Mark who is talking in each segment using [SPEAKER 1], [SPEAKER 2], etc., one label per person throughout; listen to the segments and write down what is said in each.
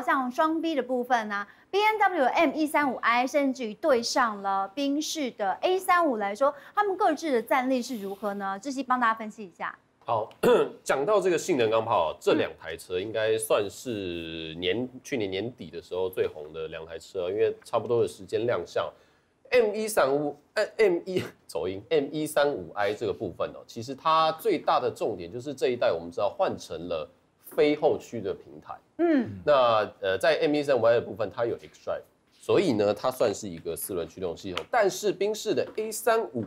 [SPEAKER 1] 像双 B 的部分呢，B N W M 一三五 I，甚至于对上了宾士的 A 三五来说，他们各自的战力是如何呢？志熙帮大家分析一下。
[SPEAKER 2] 好，讲到这个性能钢炮，这两台车应该算是年去年年底的时候最红的两台车，因为差不多的时间亮相。M 一三五，M M 一 走音，M 一三五 I 这个部分哦，其实它最大的重点就是这一代，我们知道换成了。非后驱的平台，嗯，那呃，在 M E 三五的部分，它有 X Drive，所以呢，它算是一个四轮驱动系统。但是宾士的 A 三五，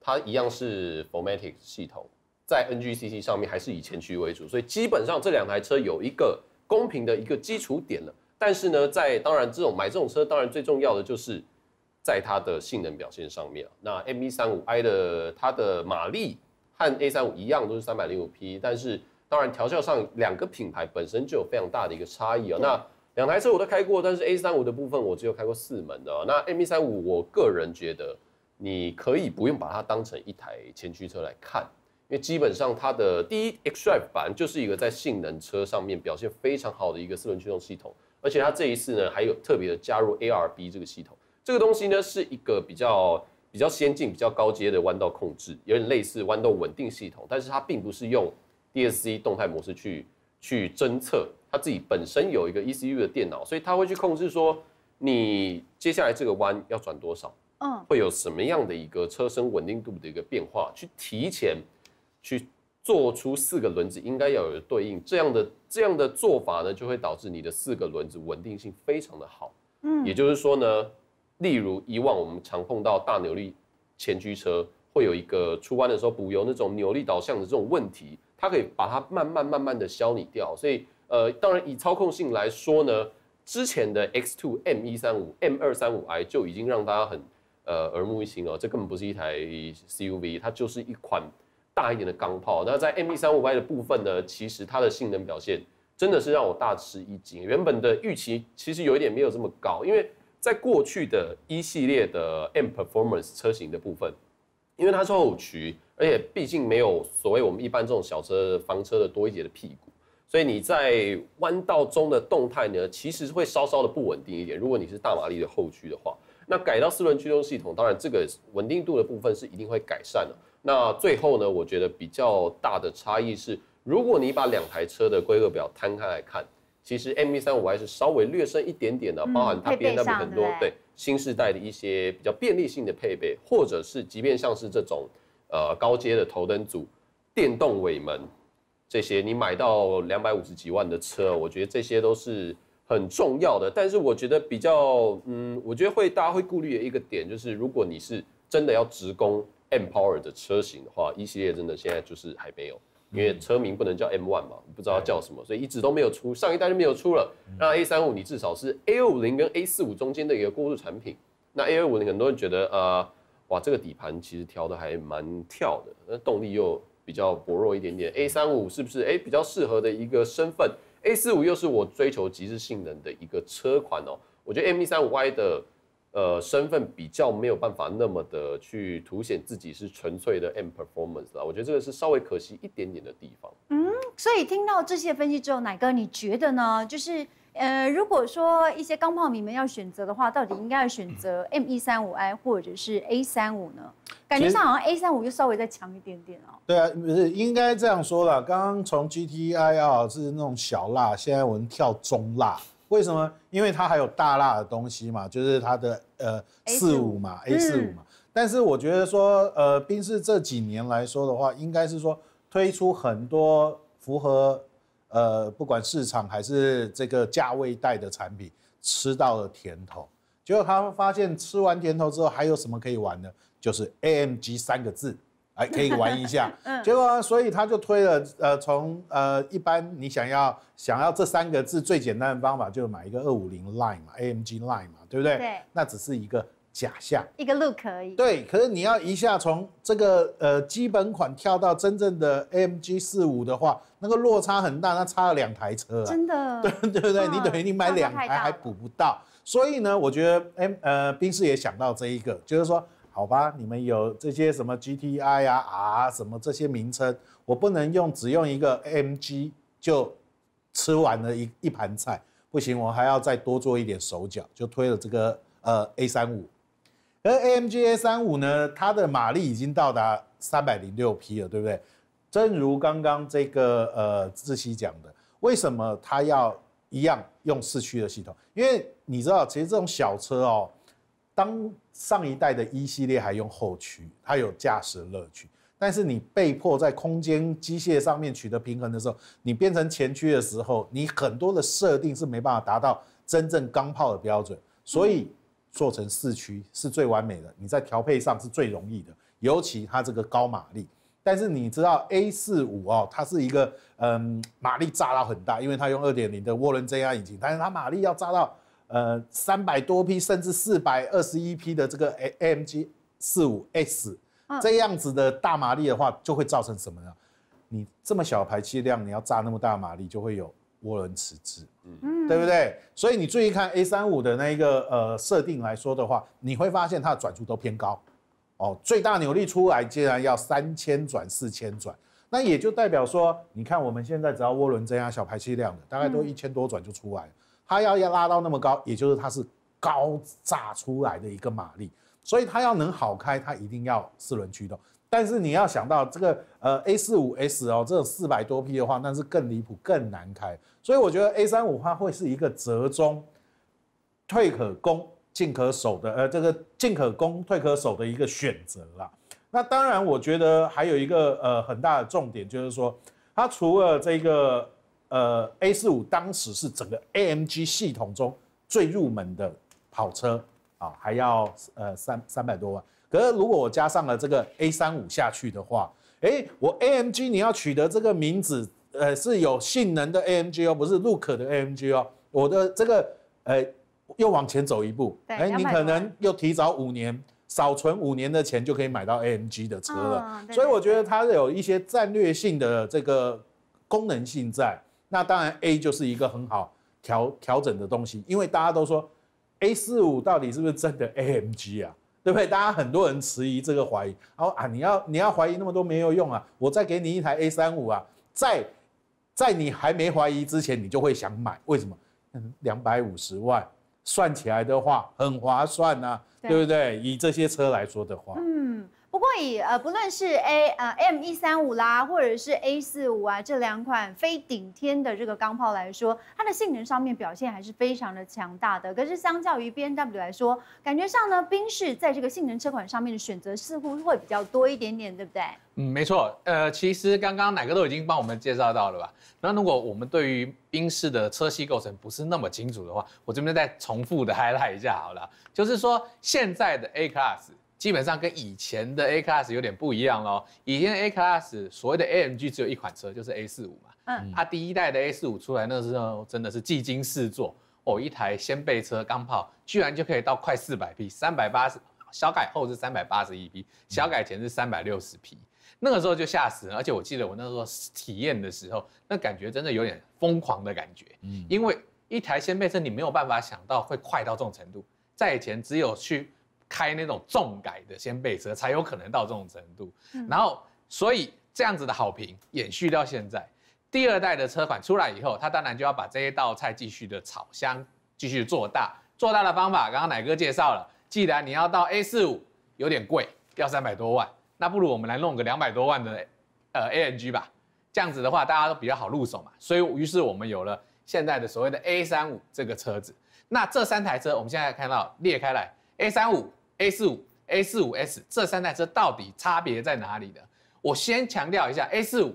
[SPEAKER 2] 它一样是 f o r m a t i c 系统，在 N G C C 上面还是以前驱为主，所以基本上这两台车有一个公平的一个基础点了。但是呢，在当然这种买这种车，当然最重要的就是在它的性能表现上面啊。那 M E 三五 I 的它的马力和 A 三五一样都是三百零五匹，但是。当然，调校上两个品牌本身就有非常大的一个差异啊。那两台车我都开过，但是 A35 的部分我只有开过四门的。那 M35 我个人觉得，你可以不用把它当成一台前驱车来看，因为基本上它的第一 XDrive 版就是一个在性能车上面表现非常好的一个四轮驱动系统，而且它这一次呢还有特别的加入 A R B 这个系统。这个东西呢是一个比较比较先进、比较高阶的弯道控制，有点类似弯道稳定系统，但是它并不是用。DSC 动态模式去去侦测，它自己本身有一个 ECU 的电脑，所以它会去控制说你接下来这个弯要转多少，嗯，会有什么样的一个车身稳定度的一个变化，去提前去做出四个轮子应该要有对应这样的这样的做法呢，就会导致你的四个轮子稳定性非常的好，嗯，也就是说呢，例如以往我们常碰到大扭力前驱车会有一个出弯的时候补油那种扭力导向的这种问题。它可以把它慢慢慢慢的消你掉，所以呃，当然以操控性来说呢，之前的 X2 M 一三五 M 二三五 I 就已经让大家很呃耳目一新哦，这根本不是一台 CUV，它就是一款大一点的钢炮。那在 M 一三五 I 的部分呢，其实它的性能表现真的是让我大吃一惊，原本的预期其实有一点没有这么高，因为在过去的一系列的 M Performance 车型的部分。因为它是后驱，而且毕竟没有所谓我们一般这种小车、房车的多一节的屁股，所以你在弯道中的动态呢，其实会稍稍的不稳定一点。如果你是大马力的后驱的话，那改到四轮驱动系统，当然这个稳定度的部分是一定会改善的。那最后呢，我觉得比较大的差异是，如果你把两台车的规格表摊开来看。其实 M B 三五还是稍微略胜一点点的，包含它边那很多，对新时代的一些比较便利性的配备，或者是即便像是这种，呃，高阶的头灯组、电动尾门这些，你买到两百五十几万的车，我觉得这些都是很重要的。但是我觉得比较，嗯，我觉得会大家会顾虑的一个点就是，如果你是真的要直攻 M Power 的车型的话，一系列真的现在就是还没有。因为车名不能叫 M1 嘛，不知道叫什么，所以一直都没有出，上一代就没有出了。那 A35 你至少是 A50 跟 A45 中间的一个过渡产品。那 A50 很多人觉得，呃，哇，这个底盘其实调的还蛮跳的，那动力又比较薄弱一点点。A35 是不是哎比较适合的一个身份？A45 又是我追求极致性能的一个车款哦，我觉得 M35Y 的。呃，身份比较没有办法那么的去凸显自己是纯粹的 M performance 啦，我觉得这个是稍微可惜一点点的地方。
[SPEAKER 1] 嗯，所以听到这些分析之后，奶哥你觉得呢？就是呃，如果说一些钢炮迷们要选择的话，到底应该要选择 M 一三五 I 或者是 A 三五呢？感觉上好像 A 三五又稍微再强一点点哦。
[SPEAKER 3] 对啊，不是应该这样说啦。刚刚从 G T I 啊是那种小辣，现在我们跳中辣。为什么？因为它还有大辣的东西嘛，就是它的呃四五嘛，A 四五嘛。但是我觉得说，呃，宾士这几年来说的话，应该是说推出很多符合呃不管市场还是这个价位带的产品，吃到了甜头。结果他们发现吃完甜头之后，还有什么可以玩的？就是 AMG 三个字。还可以玩一下，结果所以他就推了。呃，从呃一般你想要想要这三个字最简单的方法，就买一个二五零 line 嘛，AMG line 嘛，对不对？对，那只是一个假象，
[SPEAKER 1] 一个 look 而已。对，
[SPEAKER 3] 可是你要一下从这个呃基本款跳到真正的 AMG 四五的话，那个落差很大，那差了两台车啊，真
[SPEAKER 1] 的，对
[SPEAKER 3] 对不对？你等于你买两台还补不到，所以呢，我觉得 M 呃冰师也想到这一个，就是说。好吧，你们有这些什么 GTI 呀、R 什么这些名称，我不能用只用一个 AMG 就吃完了一一盘菜，不行，我还要再多做一点手脚，就推了这个呃 A35。而 AMG A35 呢，它的马力已经到达三百零六匹了，对不对？正如刚刚这个呃志熙讲的，为什么它要一样用四驱的系统？因为你知道，其实这种小车哦。当上一代的一系列还用后驱，它有驾驶乐趣，但是你被迫在空间机械上面取得平衡的时候，你变成前驱的时候，你很多的设定是没办法达到真正钢炮的标准，所以做成四驱是最完美的，你在调配上是最容易的，尤其它这个高马力。但是你知道 A 四五哦，它是一个嗯马力炸到很大，因为它用二点零的涡轮增压引擎，但是它马力要炸到。呃，三百多匹甚至四百二十一批的这个 A M G 四五 S 这样子的大马力的话，就会造成什么呢？你这么小排气量，你要炸那么大马力，就会有涡轮迟滞，
[SPEAKER 1] 嗯，对不对？
[SPEAKER 3] 所以你注意看 A 三五的那一个呃设定来说的话，你会发现它的转速都偏高，哦，最大扭力出来竟然要三千转四千转，那也就代表说，你看我们现在只要涡轮增压小排气量的，大概都一千多转就出来了。它要要拉到那么高，也就是它是高炸出来的一个马力，所以它要能好开，它一定要四轮驱动。但是你要想到这个呃 A 四五 S 哦，这四百多匹的话，那是更离谱、更难开。所以我觉得 A 三五它会是一个折中，退可攻、进可守的，呃，这个进可攻、退可守的一个选择啦。那当然，我觉得还有一个呃很大的重点就是说，它除了这个。呃，A45 当时是整个 AMG 系统中最入门的跑车啊，还要呃三三百多万。可是如果我加上了这个 A35 下去的话，哎，我 AMG 你要取得这个名字，呃，是有性能的 AMG 哦，不是路可的 AMG 哦。我的这个，呃，又往前走一步，哎，你可能又提早五年少存五年的钱就可以买到 AMG 的车了。所以我觉得它有一些战略性的这个功能性在。那当然，A 就是一个很好调调整的东西，因为大家都说 A 四五到底是不是真的 AMG 啊，对不对？大家很多人迟疑这个怀疑，然说啊，你要你要怀疑那么多没有用啊，我再给你一台 A 三五啊，在在你还没怀疑之前，你就会想买，为什么？两百五十万算起来的话很划算呐，对不对？以这些车来说的话，
[SPEAKER 1] 嗯。不过以呃不论是 A 呃 M 一三五啦，或者是 A 四五啊这两款非顶天的这个钢炮来说，它的性能上面表现还是非常的强大的。可是相较于 B N W 来说，感觉上呢，宾士在这个性能车款上面的选择似乎会比较多一点点，对不对？
[SPEAKER 4] 嗯，没错。呃，其实刚刚哪个都已经帮我们介绍到了吧？那如果我们对于宾士的车系构成不是那么清楚的话，我这边再重复的 highlight 一下好了，就是说现在的 A Class。基本上跟以前的 A Class 有点不一样喽。以前 A Class 所谓的 AMG 只有一款车，就是 A45 嘛。嗯。它第一代的 A45 出来那个时候，真的是技惊四座哦！一台掀背车钢炮，居然就可以到快四百匹，三百八十，小改后是三百八十一匹，小改前是三百六十匹。那个时候就吓死人，而且我记得我那时候体验的时候，那感觉真的有点疯狂的感觉。嗯。因为一台掀背车，你没有办法想到会快到这种程度。在以前，只有去。开那种重改的先辈车才有可能到这种程度，然后所以这样子的好评延续到现在，第二代的车款出来以后，他当然就要把这一道菜继续的炒香，继续做大。做大的方法，刚刚奶哥介绍了，既然你要到 A 四五有点贵，要三百多万，那不如我们来弄个两百多万的呃 A M G 吧，这样子的话大家都比较好入手嘛。所以于是我们有了现在的所谓的 A 三五这个车子。那这三台车我们现在看到裂开来 A 三五。A 四五、A 四五 S 这三台车到底差别在哪里呢？我先强调一下，A 四五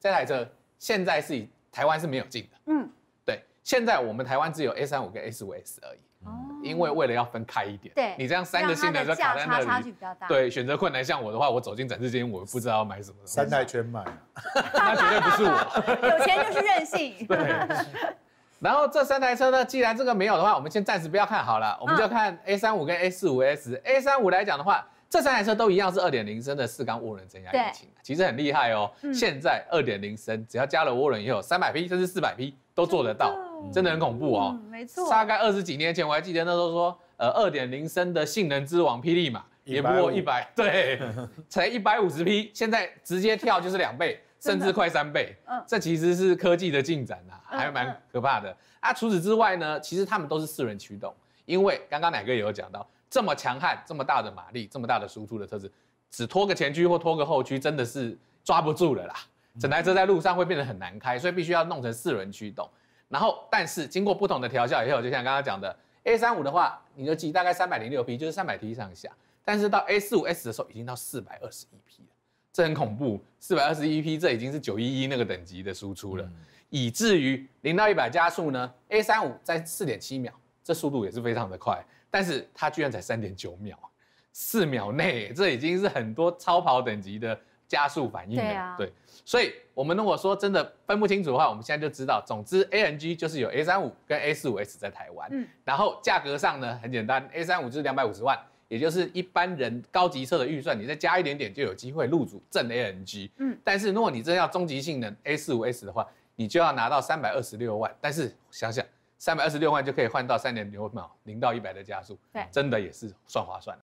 [SPEAKER 4] 这台车现在是以台湾是没有进的。嗯，对，现在我们台湾只有 A 三五跟 A 四五 S 而已。哦，因为为了要分开一点，对，你这样三个性能就卡在那里。对，选择困难。像我的话，我走进展示间，我不知道要买什么。三台全买，
[SPEAKER 1] 那绝对不是我。有钱就是任性。对。
[SPEAKER 4] 然后这三台车呢，既然这个没有的话，我们先暂时不要看好了，我们就看 a 三五跟 a 四五 s a 三五来讲的话，这三台车都一样是二点零升的四缸涡轮增压引擎，其实很厉害哦。现在二点零升只要加了涡轮，也有三百匹甚至四百匹都做得到，真的很恐怖哦。没错。大概二十几年前，我还记得那时候说，呃二点零升的性能之王霹雳马也不过一百，对，才一百五十匹，现在直接跳就是两倍，甚至快三倍。嗯，这其实是科技的进展啊。还蛮可怕的啊！除此之外呢，其实它们都是四轮驱动，因为刚刚奶哥也有讲到，这么强悍、这么大的马力、这么大的输出的车子，只拖个前驱或拖个后驱，真的是抓不住了啦。整台车在路上会变得很难开，所以必须要弄成四轮驱动。然后，但是经过不同的调校以后，就像刚刚讲的，A 三五的话，就记大概三百零六匹，就是三百匹上下；但是到 A 四五 S 的时候，已经到四百二十匹了，这很恐怖，四百二十匹，这已经是九一一那个等级的输出了。以至于零到一百加速呢，A 三五在四点七秒，这速度也是非常的快。但是它居然才三点九秒，四秒内，这已经是很多超跑等级的加速反应了。对，所以我们如果说真的分不清楚的话，我们现在就知道，总之 A N G 就是有 A 三五跟 A 四五 S 在台湾。嗯，然后价格上呢，很简单，A 三五就是两百五十万，也就是一般人高级车的预算，你再加一点点就有机会入主正 A N G。嗯，但是如果你真要终极性能 A 四五 S 的话，你就要拿到三百二十六万，但是想想，三百二十六万就可以换到三点六秒零到一百的加速，真的也是算划算。